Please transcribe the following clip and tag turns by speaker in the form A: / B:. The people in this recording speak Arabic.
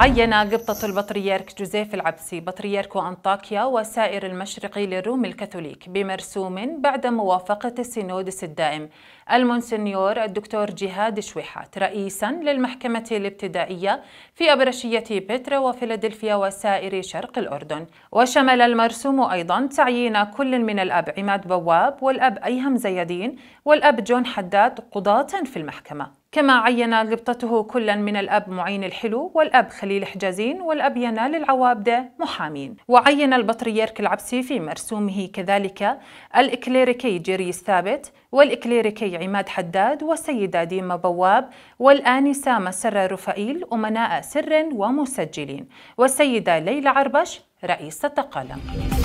A: عين قبطة البطريرك جوزيف العبسي بطريرك أنطاكيا وسائر المشرق للروم الكاثوليك بمرسوم بعد موافقة السينودس الدائم المونسنيور الدكتور جهاد شويحات رئيسا للمحكمة الابتدائية في أبرشية بترا وفيلادلفيا وسائر شرق الأردن وشمل المرسوم أيضا تعيين كل من الأب عماد بواب والأب أيهم زيدين والأب جون حداد قضاة في المحكمة كما عين غبطته كلا من الأب معين الحلو والأب خليل حجازين والأب ينال العوابدة محامين وعين البطريرك العبسي في مرسومه كذلك الإكليريكي جيري الثابت والإكليريكي عماد حداد والسيدة ديما بواب والآنسة مسرة رفائيل أمناء سر ومسجلين والسيدة ليلى عربش رئيسة قلم